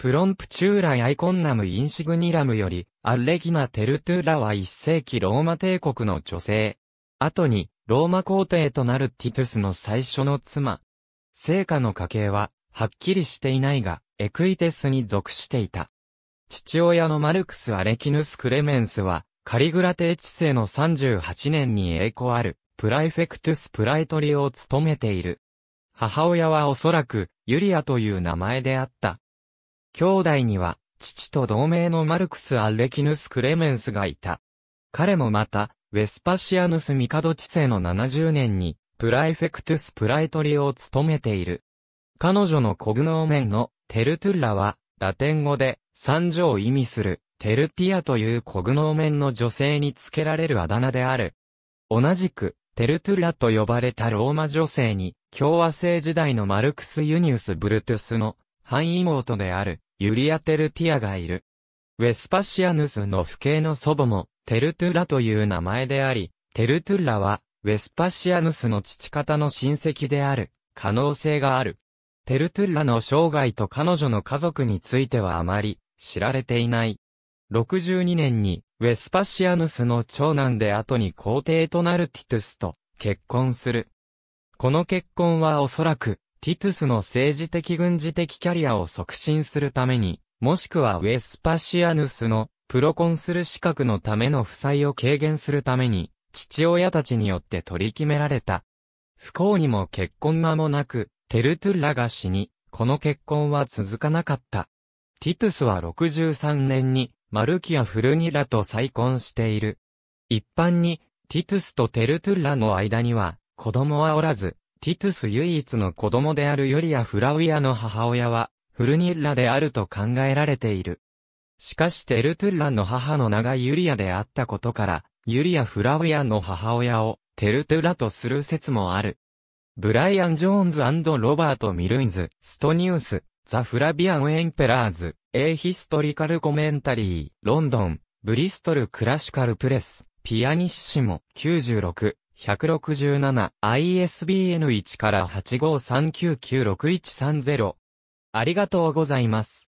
プロンプチューラアイコンナムインシグニラムより、アッレギナ・テルトゥーラは1世紀ローマ帝国の女性。後に、ローマ皇帝となるティトゥスの最初の妻。聖家の家系は、はっきりしていないが、エクイテスに属していた。父親のマルクス・アレキヌス・クレメンスは、カリグラ帝治世の38年に栄光ある、プライフェクトゥス・プライトリを務めている。母親はおそらく、ユリアという名前であった。兄弟には、父と同盟のマルクス・アレキヌス・クレメンスがいた。彼もまた、ウェスパシアヌス・ミカド治世の70年に、プライフェクトゥス・プライトリを務めている。彼女のコグノーメンのテルトゥッラは、ラテン語で、三女を意味する、テルティアというコグノーメンの女性に付けられるあだ名である。同じく、テルトゥラと呼ばれたローマ女性に、共和制時代のマルクス・ユニウス・ブルトゥスの、範囲妹である、ユリア・テルティアがいる。ウェスパシアヌスの父兄の祖母も、テルトゥラという名前であり、テルトゥラは、ウェスパシアヌスの父方の親戚である、可能性がある。テルトゥラの生涯と彼女の家族についてはあまり、知られていない。62年に、ウェスパシアヌスの長男で後に皇帝となるティトゥスと結婚する。この結婚はおそらくティトゥスの政治的軍事的キャリアを促進するために、もしくはウェスパシアヌスのプロコンスル資格のための負債を軽減するために、父親たちによって取り決められた。不幸にも結婚間もなく、テルトゥラが死に、この結婚は続かなかった。ティトゥスは63年に、マルキア・フルニラと再婚している。一般に、ティトゥスとテルトゥラの間には、子供はおらず、ティトゥス唯一の子供であるユリア・フラウィアの母親は、フルニッラであると考えられている。しかしテルトゥッラの母の名がユリアであったことから、ユリア・フラウィアの母親をテルトゥラとする説もある。ブライアン・ジョーンズロバート・ミルインズ、ストニュース、ザ・フラビアン・エンペラーズ、エイ・ヒストリカル・コメンタリー、ロンドン、ブリストル・クラシカル・プレス、ピアニッシモ、96、167、ISBN1 から85399130 6。ありがとうございます。